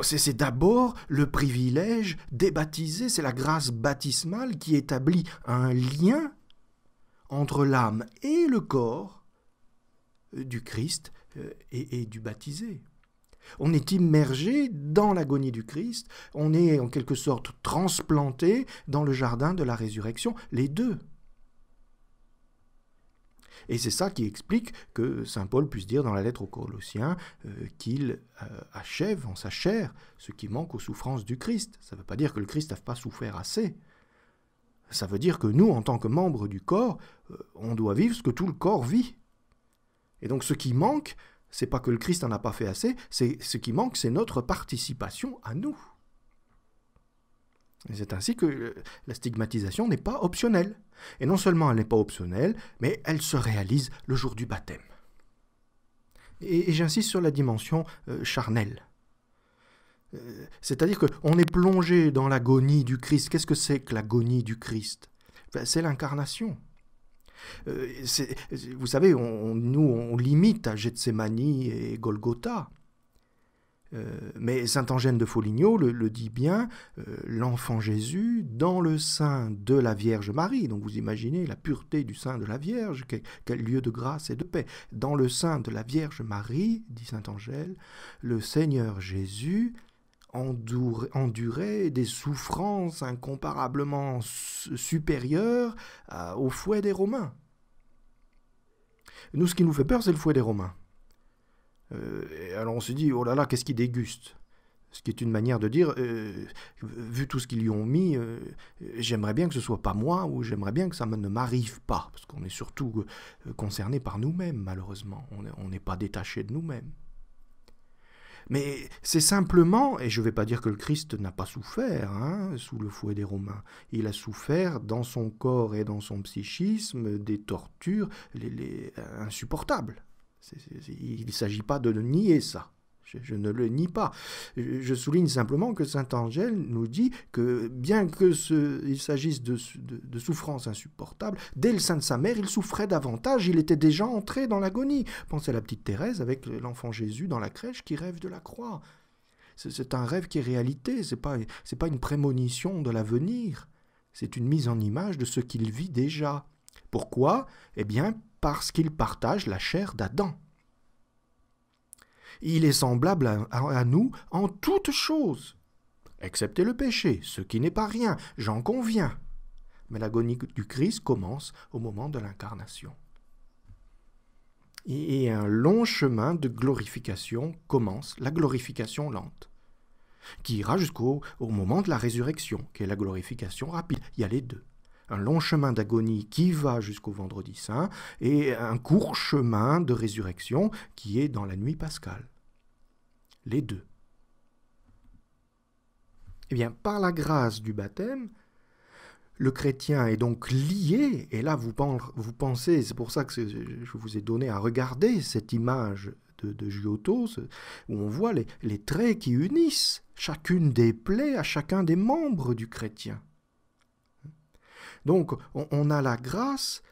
C'est d'abord le privilège des baptisés, c'est la grâce baptismale qui établit un lien entre l'âme et le corps du Christ euh, et du baptisé. On est immergé dans l'agonie du Christ, on est en quelque sorte transplanté dans le jardin de la résurrection, les deux. Et c'est ça qui explique que Saint Paul puisse dire dans la lettre aux Colossiens euh, qu'il euh, achève en sa chair ce qui manque aux souffrances du Christ. Ça ne veut pas dire que le Christ n'a pas souffert assez. Ça veut dire que nous, en tant que membres du corps, euh, on doit vivre ce que tout le corps vit. Et donc ce qui manque, c'est pas que le Christ n'en a pas fait assez, c'est ce qui manque, c'est notre participation à nous. C'est ainsi que euh, la stigmatisation n'est pas optionnelle. Et non seulement elle n'est pas optionnelle, mais elle se réalise le jour du baptême. Et, j'insiste sur la dimension euh, charnelle. Euh, c'est-à-dire qu'on est plongé dans l'agonie du Christ. Qu'est-ce que c'est que l'agonie du Christ ben, C'est l'incarnation. Euh, vous savez, nous, on limite à Gethsemane et Golgotha. Euh, mais saint Angène de Foligno le, dit bien, euh, l'enfant Jésus dans le sein de la Vierge Marie. Donc vous imaginez la pureté du sein de la Vierge, quel lieu de grâce et de paix. Dans le sein de la Vierge Marie, dit saint Angèle, le Seigneur Jésus Endurer des souffrances incomparablement supérieures euh, au fouet des Romains. Nous, ce qui nous fait peur, c'est le fouet des Romains. Euh, alors on se dit, oh là là, qu'est-ce qui déguste? Ce qui est une manière de dire, euh, vu tout ce qu'ils lui ont mis, j'aimerais bien que ce soit pas moi ou j'aimerais bien que ça ne m'arrive pas. Parce qu'on est surtout concerné par nous-mêmes, malheureusement. On n'est pas détaché de nous-mêmes. Mais c'est simplement, et je ne vais pas dire que le Christ n'a pas souffert hein, sous le fouet des Romains, il a souffert dans son corps et dans son psychisme des tortures insupportables. il ne s'agit pas de nier ça. Je, ne le nie pas. Je souligne simplement que Saint Angèle nous dit que bien que ce, il s'agisse de, de, souffrances insupportables, dès le sein de sa mère, il souffrait davantage, il était déjà entré dans l'agonie. Pensez à la petite Thérèse avec l'enfant Jésus dans la crèche qui rêve de la croix. C'est un rêve qui est réalité, ce n'est pas une prémonition de l'avenir, c'est une mise en image de ce qu'il vit déjà. Pourquoi Eh bien parce qu'il partage la chair d'Adam. Il est semblable à, nous en toutes choses, excepté le péché, ce qui n'est pas rien, j'en conviens. Mais l'agonie du Christ commence au moment de l'incarnation. Et, un long chemin de glorification commence, la glorification lente, qui ira jusqu'au moment de la résurrection, qui est la glorification rapide. Il y a les deux un long chemin d'agonie qui va jusqu'au vendredi saint, et un court chemin de résurrection qui est dans la nuit pascale. Les deux. Eh bien, par la grâce du baptême, le chrétien est donc lié, et là vous, pensez, c'est pour ça que je vous ai donné à regarder cette image de, Giotto, où on voit les traits qui unissent chacune des plaies à chacun des membres du chrétien. Donc on, a la grâce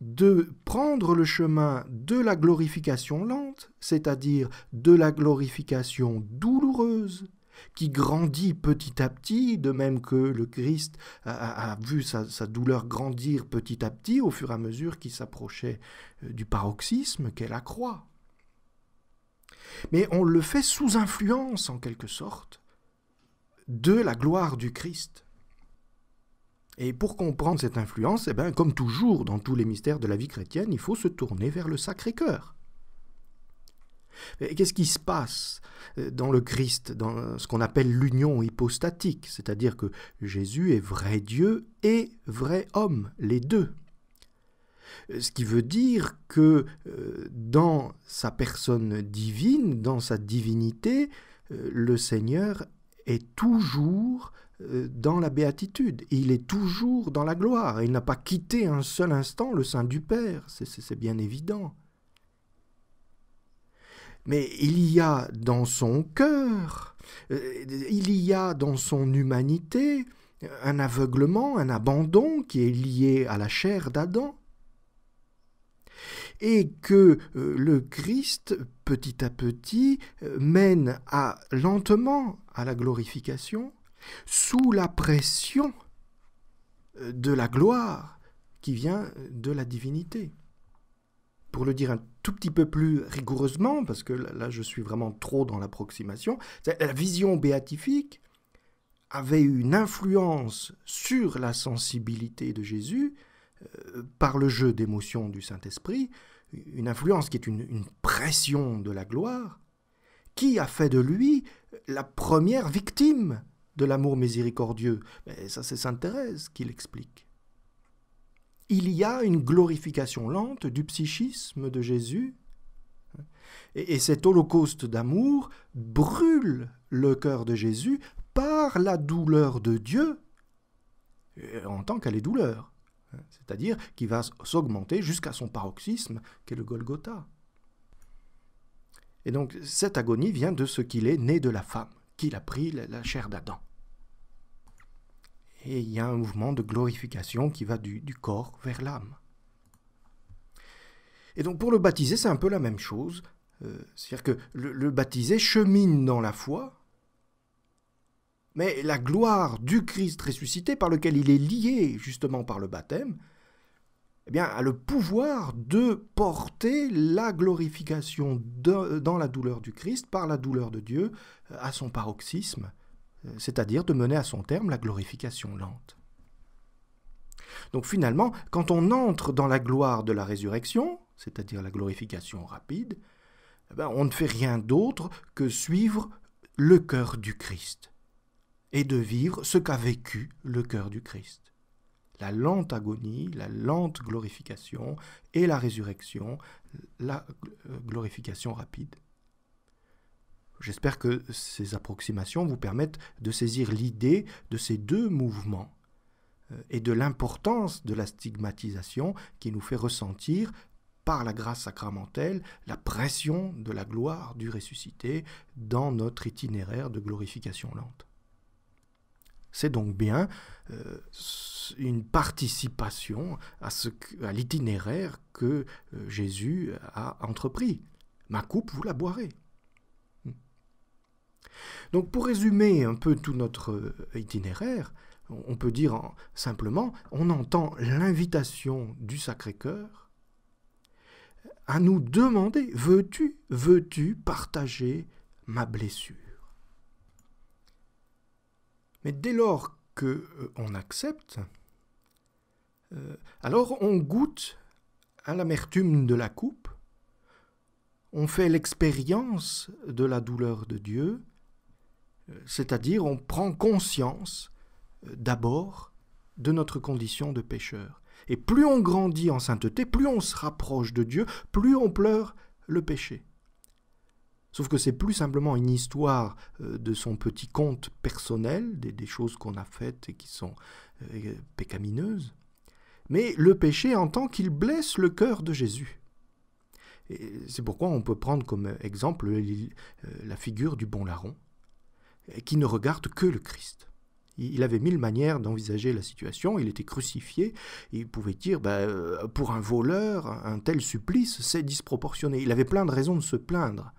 de prendre le chemin de la glorification lente, c'est-à-dire de la glorification douloureuse, qui grandit petit à petit, de même que le Christ a, vu sa, sa, douleur grandir petit à petit au fur et à mesure qu'il s'approchait euh, du paroxysme qu'est la croix. Mais on le fait sous influence, en quelque sorte, de la gloire du Christ. Et pour comprendre cette influence, eh bien, comme toujours dans tous les mystères de la vie chrétienne, il faut se tourner vers le Sacré-Cœur. Qu'est-ce qui se passe euh, dans le Christ, dans ce qu'on appelle l'union hypostatique, c'est-à-dire que Jésus est vrai Dieu et vrai homme, les deux euh, ce qui veut dire que euh, dans sa personne divine, dans sa divinité, le Seigneur est toujours euh, dans la béatitude. Il est toujours dans la gloire. Il n'a pas quitté un seul instant le sein du Père, c'est bien évident. Mais il y a dans son cœur, euh, il y a dans son humanité un aveuglement, un abandon qui est lié à la chair d'Adam. Et que euh, le Christ, petit à petit, mène à lentement à la glorification, sous la pression euh, de la gloire qui vient de la divinité. Pour le dire un tout petit peu plus rigoureusement, parce que là je suis vraiment trop dans l'approximation, la vision béatifique avait une influence sur la sensibilité de Jésus euh, par le jeu d'émotions du Saint-Esprit, une influence qui est une pression de la gloire, qui a fait de lui la première victime de l'amour miséricordieux. Mais ça, c'est Sainte Thérèse qui l'explique. Il y a une glorification lente du psychisme de Jésus, hein, et, et cet holocauste d'amour brûle le cœur de Jésus par la douleur de Dieu, euh, en tant qu'elle est douleur, hein, c'est-à-dire qui va s'augmenter jusqu'à son paroxysme, qu'est le Golgotha. Et donc cette agonie vient de ce qu'il est né de la femme, qu'il a pris la chair d'Adam. Et il y a un mouvement de glorification qui va du, corps vers l'âme. Et donc pour le baptisé, c'est un peu la même chose. Euh, c'est-à-dire que le, baptisé chemine dans la foi, mais la gloire du Christ ressuscité, par lequel il est lié justement par le baptême, eh bien, a le pouvoir de porter la glorification dans la douleur du Christ, par la douleur de Dieu, euh, à son paroxysme, euh, c'est-à-dire de mener à son terme la glorification lente. Donc finalement, quand on entre dans la gloire de la résurrection, c'est-à-dire la glorification rapide, eh ben, on ne fait rien d'autre que suivre le cœur du Christ et de vivre ce qu'a vécu le cœur du Christ. La lente agonie, la lente glorification et la résurrection, la euh, glorification rapide. J'espère que ces approximations vous permettent de saisir l'idée de ces deux mouvements euh, et de l'importance de la stigmatisation qui nous fait ressentir, par la grâce sacramentelle, la pression de la gloire du ressuscité dans notre itinéraire de glorification lente. C'est donc bien euh, une participation à, à l'itinéraire que euh, Jésus a entrepris. Ma coupe, vous la boirez. Donc pour résumer un peu tout notre euh, itinéraire, on peut dire simplement, on entend l'invitation du Sacré-Cœur à nous demander, veux-tu, veux-tu partager ma blessure Mais dès lors que euh, on accepte, euh, alors on goûte à l'amertume de la coupe, on fait l'expérience de la douleur de Dieu, c'est-à-dire on prend conscience euh, d'abord de notre condition de pécheur. Et plus on grandit en sainteté, plus on se rapproche de Dieu, plus on pleure le péché. Sauf que c'est plus simplement une histoire euh, de son petit compte personnel, des, choses qu'on a faites et qui sont euh, pécamineuses, mais le péché en tant qu'il blesse le cœur de Jésus. C'est pourquoi on peut prendre comme exemple la figure du bon larron, qui ne regarde que le Christ. Il avait mille manières d'envisager la situation. Il était crucifié. il pouvait dire, bah, euh, pour un voleur, un tel supplice, c'est disproportionné. Il avait plein de raisons de se plaindre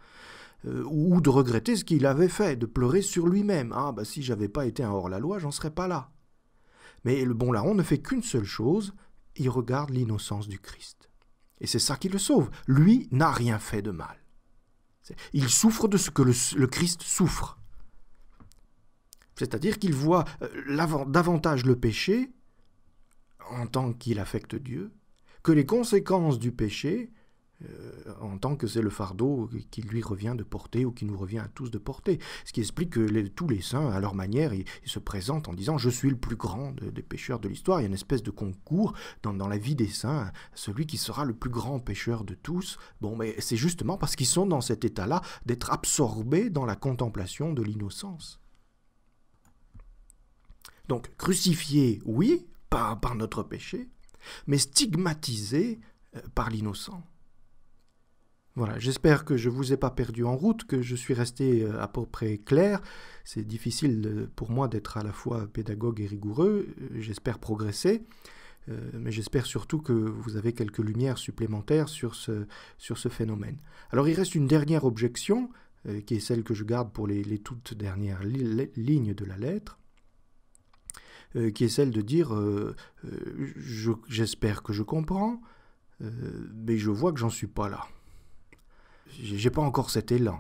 euh, ou de regretter ce qu'il avait fait, de pleurer sur lui-même. Ah, bah, si j'avais pas été un hors-la-loi, j'en serais pas là. Mais le bon larron ne fait qu'une seule chose il regarde l'innocence du Christ. Et c'est ça qui le sauve. Lui n'a rien fait de mal. Il souffre de ce que le Christ souffre. C'est-à-dire qu'il voit euh, davantage le péché en tant qu'il affecte Dieu que les conséquences du péché euh, en tant que c'est le fardeau qui lui revient de porter ou qui nous revient à tous de porter. Ce qui explique que tous les saints, à leur manière, se présentent en disant Je suis le plus grand des pécheurs de l'histoire. Il y a une espèce de concours dans, dans, la vie des saints. Celui qui sera le plus grand pécheur de tous. Bon, mais c'est justement parce qu'ils sont dans cet état-là d'être absorbés dans la contemplation de l'innocence. Donc crucifié, oui, par, par notre péché, mais stigmatisé euh, par l'innocent. Voilà, j'espère que je ne vous ai pas perdu en route, que je suis resté euh, à peu près clair. C'est difficile pour moi d'être à la fois pédagogue et rigoureux. Euh, j'espère progresser, mais j'espère surtout que vous avez quelques lumières supplémentaires sur ce, sur ce phénomène. Alors il reste une dernière objection, qui est celle que je garde pour les, toutes dernières lignes de la lettre. Euh, qui est celle de dire euh, euh, j'espère que je comprends, mais je vois que j'en suis pas là. J'ai pas encore cet élan.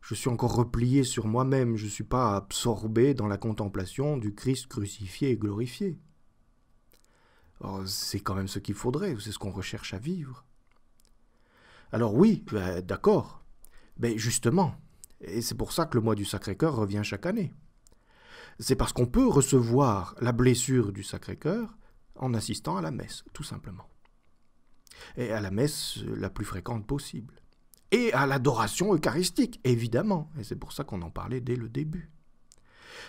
Je suis encore replié sur moi-même, je ne suis pas absorbé dans la contemplation du Christ crucifié et glorifié. C'est quand même ce qu'il faudrait, c'est ce qu'on recherche à vivre. Alors oui, bah, d'accord, mais justement, et c'est pour ça que le mois du Sacré-Cœur revient chaque année c'est parce qu'on peut recevoir la blessure du Sacré-Cœur en assistant à la messe, tout simplement. Et à la messe la plus fréquente possible. Et à l'adoration eucharistique, évidemment. Et c'est pour ça qu'on en parlait dès le début.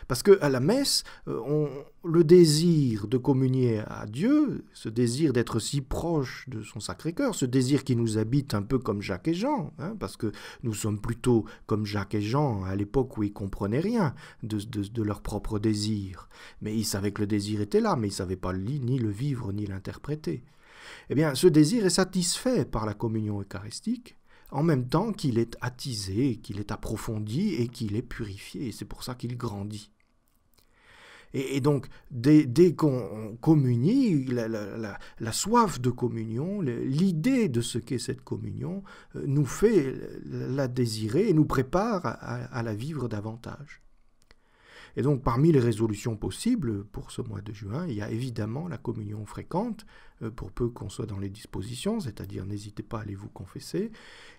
Parce que à la messe, euh, on, le désir de communier à Dieu, ce désir d'être si proche de son Sacré-Cœur, ce désir qui nous habite un peu comme Jacques et Jean, hein, parce que nous sommes plutôt comme Jacques et Jean à l'époque où ils comprenaient rien de, de, leur propre désir. Mais ils savaient que le désir était là, mais ils ne savaient pas ni le vivre ni l'interpréter. Eh bien, ce désir est satisfait par la communion eucharistique, en même temps qu'il est attisé, qu'il est approfondi et qu'il est purifié. C'est pour ça qu'il grandit. Et, donc, dès, qu'on communie, la, soif de communion, l'idée de ce qu'est cette communion, euh, nous fait la désirer et nous prépare à la vivre davantage. Et donc parmi les résolutions possibles pour ce mois de juin, il y a évidemment la communion fréquente, euh, pour peu qu'on soit dans les dispositions, c'est-à-dire n'hésitez pas à aller vous confesser,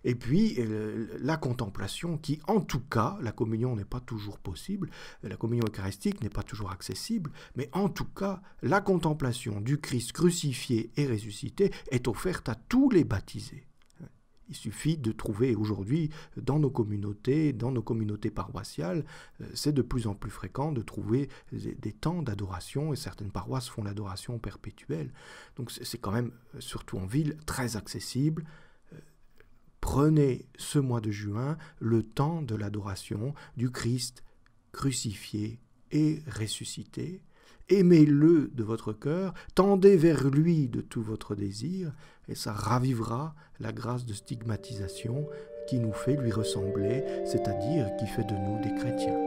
et puis euh, la contemplation qui, en tout cas, la communion n'est pas toujours possible, euh, la communion eucharistique n'est pas toujours accessible, mais en tout cas, la contemplation du Christ crucifié et ressuscité est offerte à tous les baptisés. Il suffit de trouver aujourd'hui dans nos communautés, dans nos communautés paroissiales, euh, c'est de plus en plus fréquent de trouver des temps d'adoration et certaines paroisses font l'adoration perpétuelle. Donc c'est quand même, surtout en ville, très accessible. Euh, prenez ce mois de juin le temps de l'adoration du Christ crucifié et ressuscité aimez-le de votre cœur, tendez vers lui de tout votre désir, et ça ravivera la grâce de stigmatisation qui nous fait lui ressembler, c'est-à-dire qui fait de nous des chrétiens.